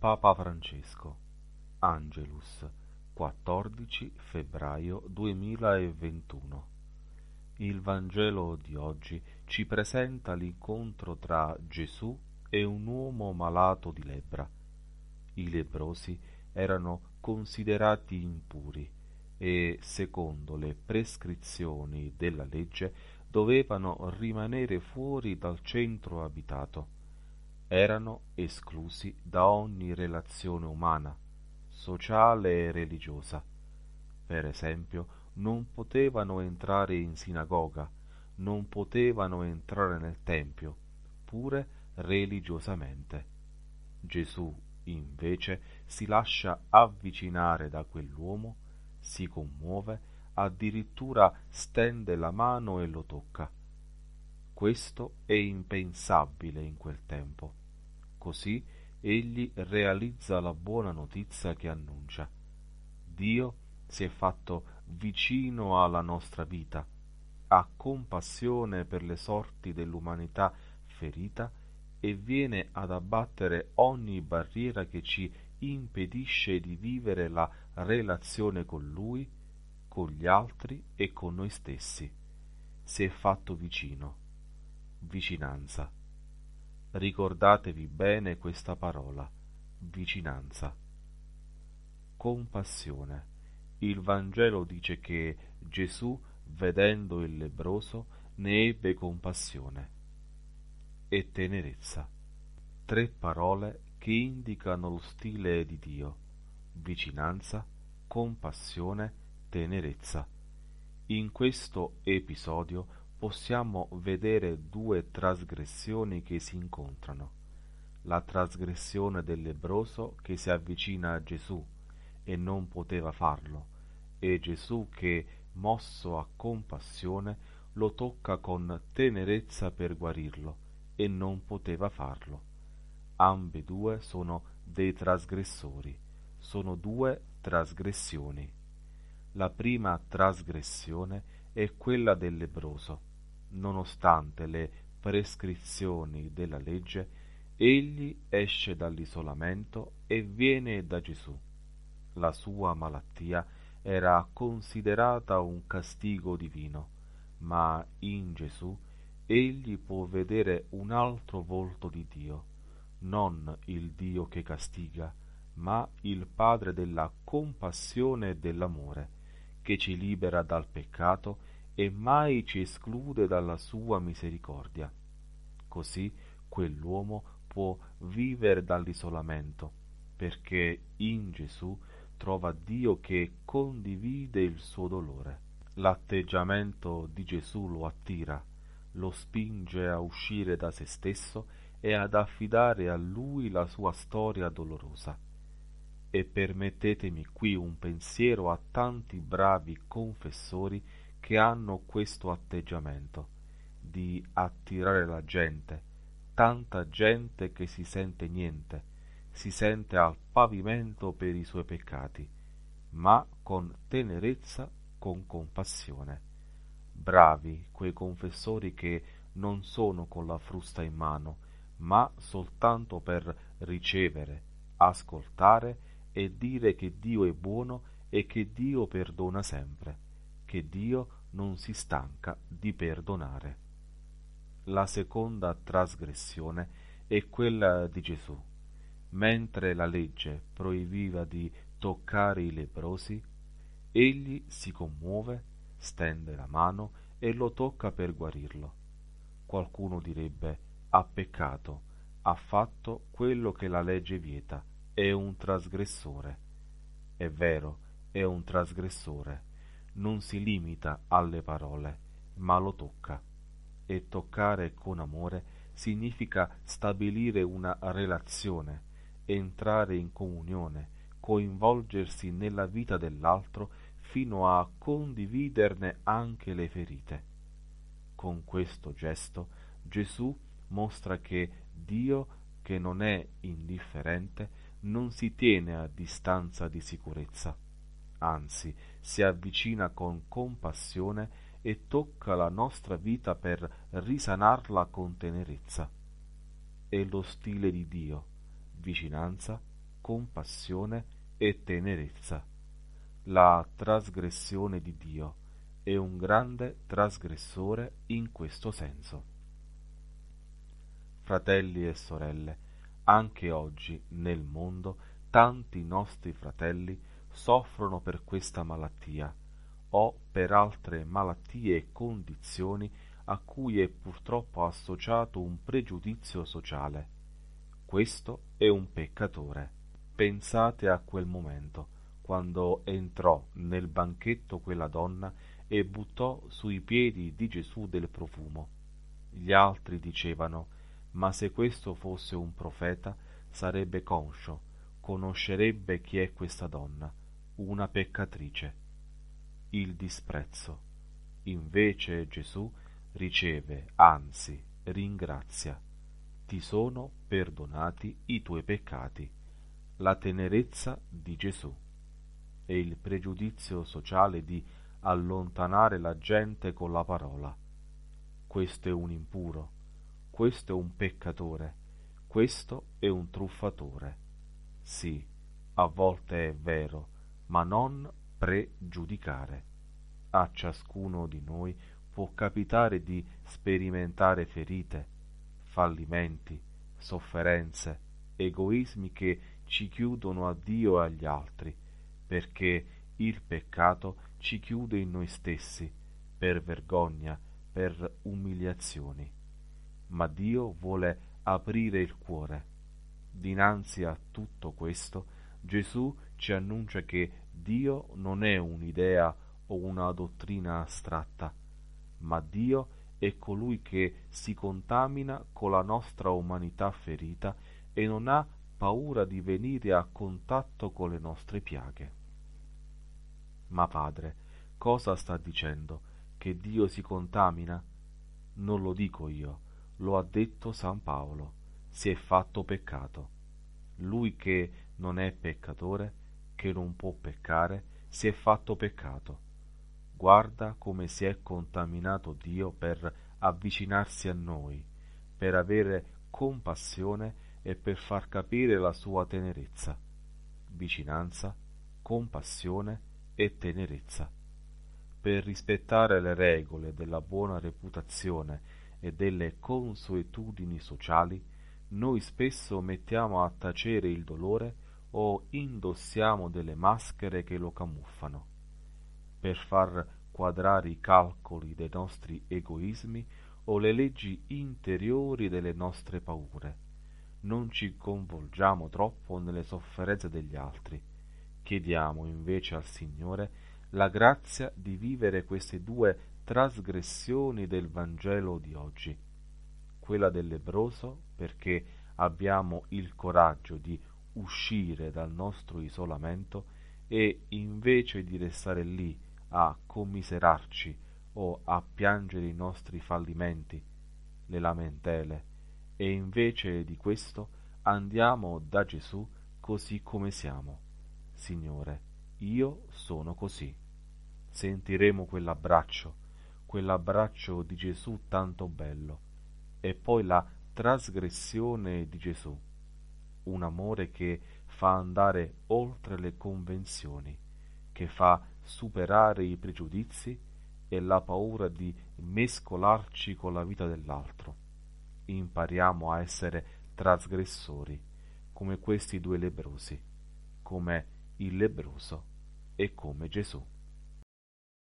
Papa Francesco Angelus 14 febbraio 2021 Il Vangelo di oggi ci presenta l'incontro tra Gesù e un uomo malato di lebbra. I lebrosi erano considerati impuri e, secondo le prescrizioni della legge, dovevano rimanere fuori dal centro abitato erano esclusi da ogni relazione umana, sociale e religiosa. Per esempio, non potevano entrare in sinagoga, non potevano entrare nel tempio, pure religiosamente. Gesù, invece, si lascia avvicinare da quell'uomo, si commuove, addirittura stende la mano e lo tocca. Questo è impensabile in quel tempo. Così egli realizza la buona notizia che annuncia. Dio si è fatto vicino alla nostra vita, ha compassione per le sorti dell'umanità ferita e viene ad abbattere ogni barriera che ci impedisce di vivere la relazione con Lui, con gli altri e con noi stessi. Si è fatto vicino. Vicinanza. Ricordatevi bene questa parola, vicinanza. Compassione. Il Vangelo dice che Gesù, vedendo il lebroso, ne ebbe compassione e tenerezza. Tre parole che indicano lo stile di Dio, vicinanza, compassione, tenerezza. In questo episodio possiamo vedere due trasgressioni che si incontrano, la trasgressione del lebroso che si avvicina a Gesù e non poteva farlo, e Gesù che, mosso a compassione, lo tocca con tenerezza per guarirlo e non poteva farlo. Ambe due sono dei trasgressori, sono due trasgressioni. La prima trasgressione è quella del lebroso nonostante le prescrizioni della legge, egli esce dall'isolamento e viene da Gesù. La sua malattia era considerata un castigo divino, ma in Gesù egli può vedere un altro volto di Dio, non il Dio che castiga, ma il Padre della compassione e dell'amore, che ci libera dal peccato e mai ci esclude dalla sua misericordia. Così quell'uomo può vivere dall'isolamento, perché in Gesù trova Dio che condivide il suo dolore. L'atteggiamento di Gesù lo attira, lo spinge a uscire da se stesso e ad affidare a lui la sua storia dolorosa. E permettetemi qui un pensiero a tanti bravi confessori che hanno questo atteggiamento di attirare la gente, tanta gente che si sente niente, si sente al pavimento per i suoi peccati, ma con tenerezza, con compassione. Bravi quei confessori che non sono con la frusta in mano, ma soltanto per ricevere, ascoltare e dire che Dio è buono e che Dio perdona sempre, che Dio non si stanca di perdonare. La seconda trasgressione è quella di Gesù. Mentre la legge proibiva di toccare i leprosi, egli si commuove, stende la mano e lo tocca per guarirlo. Qualcuno direbbe ha peccato, ha fatto quello che la legge vieta, è un trasgressore. È vero, è un trasgressore non si limita alle parole, ma lo tocca. E toccare con amore significa stabilire una relazione, entrare in comunione, coinvolgersi nella vita dell'altro fino a condividerne anche le ferite. Con questo gesto Gesù mostra che Dio, che non è indifferente, non si tiene a distanza di sicurezza anzi si avvicina con compassione e tocca la nostra vita per risanarla con tenerezza. È lo stile di Dio, vicinanza, compassione e tenerezza. La trasgressione di Dio è un grande trasgressore in questo senso. Fratelli e sorelle, anche oggi nel mondo tanti nostri fratelli soffrono per questa malattia o per altre malattie e condizioni a cui è purtroppo associato un pregiudizio sociale. Questo è un peccatore. Pensate a quel momento, quando entrò nel banchetto quella donna e buttò sui piedi di Gesù del profumo. Gli altri dicevano, ma se questo fosse un profeta, sarebbe conscio, conoscerebbe chi è questa donna, una peccatrice. Il disprezzo. Invece Gesù riceve, anzi ringrazia. Ti sono perdonati i tuoi peccati. La tenerezza di Gesù. E il pregiudizio sociale di allontanare la gente con la parola. Questo è un impuro, questo è un peccatore, questo è un truffatore. Sì, a volte è vero, ma non pregiudicare. A ciascuno di noi può capitare di sperimentare ferite, fallimenti, sofferenze, egoismi che ci chiudono a Dio e agli altri, perché il peccato ci chiude in noi stessi, per vergogna, per umiliazioni. Ma Dio vuole aprire il cuore. Dinanzi a tutto questo, Gesù ci annuncia che Dio non è un'idea o una dottrina astratta, ma Dio è colui che si contamina con la nostra umanità ferita e non ha paura di venire a contatto con le nostre piaghe. Ma padre, cosa sta dicendo? Che Dio si contamina? Non lo dico io, lo ha detto San Paolo, si è fatto peccato. Lui che non è peccatore, che non può peccare, si è fatto peccato. Guarda come si è contaminato Dio per avvicinarsi a noi, per avere compassione e per far capire la sua tenerezza, vicinanza, compassione e tenerezza. Per rispettare le regole della buona reputazione e delle consuetudini sociali, noi spesso mettiamo a tacere il dolore o indossiamo delle maschere che lo camuffano. Per far quadrare i calcoli dei nostri egoismi o le leggi interiori delle nostre paure. Non ci convolgiamo troppo nelle sofferenze degli altri. Chiediamo invece al Signore la grazia di vivere queste due trasgressioni del Vangelo di oggi, quella del lebroso perché abbiamo il coraggio di uscire dal nostro isolamento e invece di restare lì a commiserarci o a piangere i nostri fallimenti, le lamentele, e invece di questo andiamo da Gesù così come siamo. Signore, io sono così. Sentiremo quell'abbraccio, quell'abbraccio di Gesù tanto bello, e poi la trasgressione di Gesù un amore che fa andare oltre le convenzioni, che fa superare i pregiudizi e la paura di mescolarci con la vita dell'altro. Impariamo a essere trasgressori, come questi due lebrosi, come il lebroso e come Gesù.